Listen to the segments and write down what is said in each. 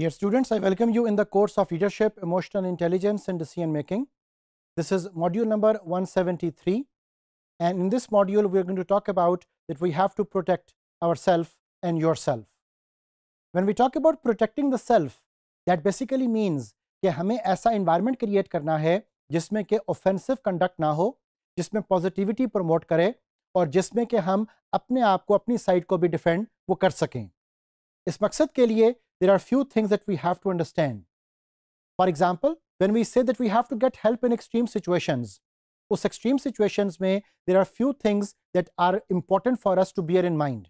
Dear students, I welcome you in the course of Leadership, Emotional Intelligence and Decision Making. This is module number 173 and in this module we are going to talk about that we have to protect ourselves and yourself. When we talk about protecting the self, that basically means that कि हमें ऐसा environment create करना है जिसमें कि offensive conduct ना हो जिसमें positivity promote करे और जिसमें कि हम अपने आप को अपनी साइड को भी डिफेंड वो कर सकें इस मकसद के लिए there are few things that we have to understand. For example, when we say that we have to get help in extreme situations, those extreme situations may, there are few things that are important for us to bear in mind.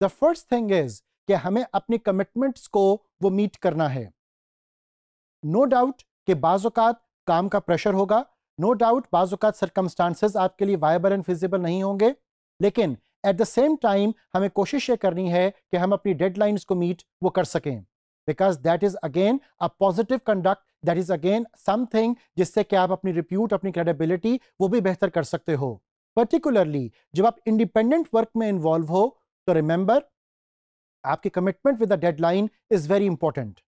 The first thing is that हमें अपने commitments को वो meet करना है no doubt कि बाज़ात काम का pressure होगा No doubt बाज़ात circumstances आपके लिए viable and feasible नहीं होंगे लेकिन एट द सेम टाइम हमें कोशिश ये करनी है कि हम अपनी डेडलाइंस को मीट वो कर सकें because that is again a positive conduct that is again something जिससे कि आप अपनी रिप्यूट अपनी क्रेडिबिलिटी वो भी बेहतर कर सकते हो पर्टिकुलरली जब आप इंडिपेंडेंट वर्क में इन्वॉल्व हो तो रिमेंबर आपकी commitment with the deadline is very important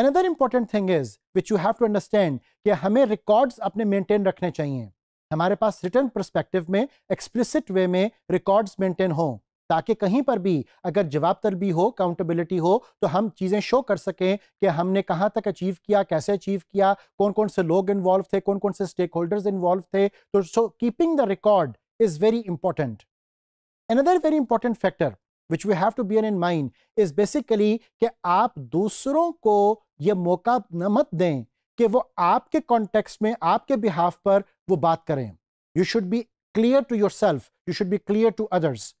another important thing is which you have to understand कि हमें रिकॉर्ड्स अपने मेंटेन रखने चाहिए हमारे पास रिटर्न परस्पेक्टिव में एक्सप्लिसिट वे में रिकॉर्ड्स मेंटेन हों ताकि कहीं पर भी अगर जवाब तलबी हो काउंटेबिलिटी हो तो हम चीज़ें शो कर सकें कि हमने कहाँ तक अचीव किया कैसे अचीव किया कौन कौन से लोग इन्वॉल्व थे कौन कौन से स्टेक होल्डर्स इन्वॉल्व थे तो so keeping the record is very important another very important factor which we have to bear in mind is basically कि आप दूसरों को ये मौका न मत दें कि वो आपके कॉन्टेक्स्ट में आपके बिहाफ पर वो बात करें you should be clear to yourself you should be clear to others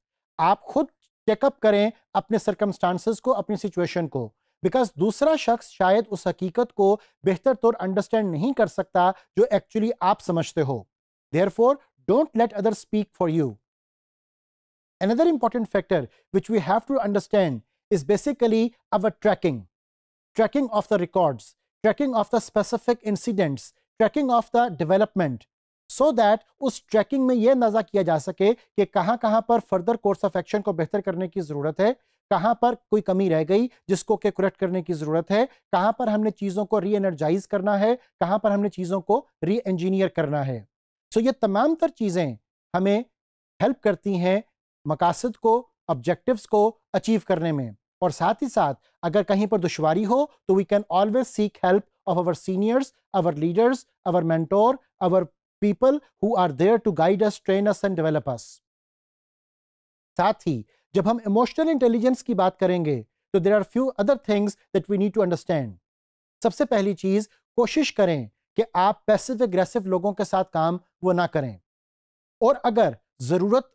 आप खुद चेकअप करें अपने सरकमस्टांसिस को अपनी सिचुएशन को बिकॉज दूसरा शख्स शायद उस हकीकत को बेहतर तौर अंडरस्टैंड नहीं कर सकता जो एक्चुअली आप समझते हो therefore don't let other speak for you another important factor which we have to understand is basically our tracking tracking of the records tracking of the specific incidents tracking of the development so that उस tracking में यह अंदाजा किया जा सके कि कहां कहां पर फर्दर कोर्स ऑफ एक्शन को बेहतर करने की जरूरत है कहां पर कोई कमी रह गई जिसको के करेक्ट करने की जरूरत है कहां पर हमने चीजों को री एनर्जाइज करना है कहां पर हमने चीजों को री इंजीनियर करना है सो so ये तमाम तर चीजें हमें हेल्प करती हैं मकासद को ऑब्जेक्टिव्स को अचीव करने में और साथ ही साथ अगर कहीं पर दुशारी हो तो we can always seek help of our seniors our leaders our mentor our people who are there to guide us train us and develop us साथ ही जब हम इमोशनल इंटेलिजेंस की बात करेंगे तो there are few other things that we need to understand सबसे पहली चीज कोशिश करें कि आप पैसिव एग्रेसिव लोगों के साथ काम वो ना करें और अगर ज़रूरत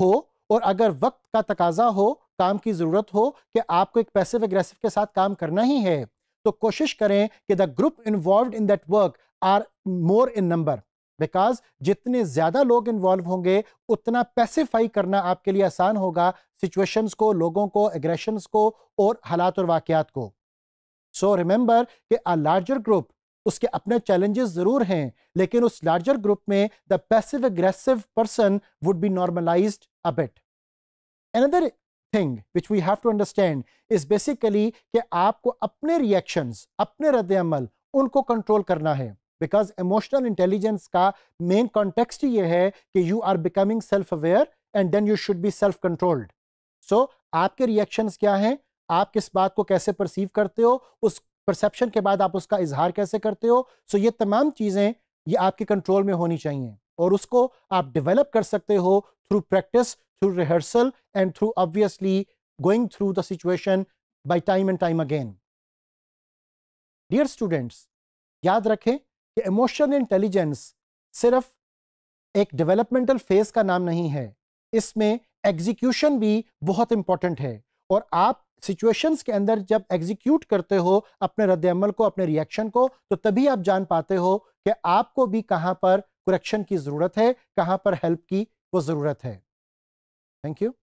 हो और अगर वक्त का तकाजा हो काम की ज़रूरत हो कि आपको एक पैसिव एग्रेसिव के साथ काम करना ही है तो कोशिश करें कि the group involve in that work are more in number because जितने ज़्यादा लोग इन्वॉल्व होंगे उतना पैसिफाई करना आपके लिए आसान होगा सिचुएशंस को लोगों को एग्रेशंस को और हालात और वाक़ात को सो so रिमेंबर कि अ लार्जर ग्रुप उसके अपने चैलेंजेस ज़रूर हैं लेकिन उस लार्जर ग्रुप में the passive aggressive person would be normalize abate another thing which we have to understand is basically कि आपको अपने रिएक्शंस अपने रद्द अमल उनको कंट्रोल करना है बिकॉज इमोशनल इंटेलिजेंस का मेन कॉन्टेक्स्ट ये है कि you are becoming self aware and then you should be self controlled so आपके रिएक्शंस क्या हैं आप किस बात को कैसे परसीव करते हो उस परसेप्शन के बाद आप उसका इजहार कैसे करते हो सो so ये तमाम चीज़ें ये आपके कंट्रोल में होनी चाहिए और उसको आप डेवलप कर सकते हो through practice through rehearsal and through obviously going through the situation by time and time again. dear students yaad rakhe ki emotional intelligence sirf ek developmental phase ka naam nahi hai isme execution bhi bahut important hai aur aap situations के अंदर जब execute करते हो अपने रद्दमल को अपने reaction को तो तभी आप जान पाते हो कि आपको भी कहां पर करेक्शन की ज़रूरत है कहां पर हेल्प की वो ज़रूरत है Thank you.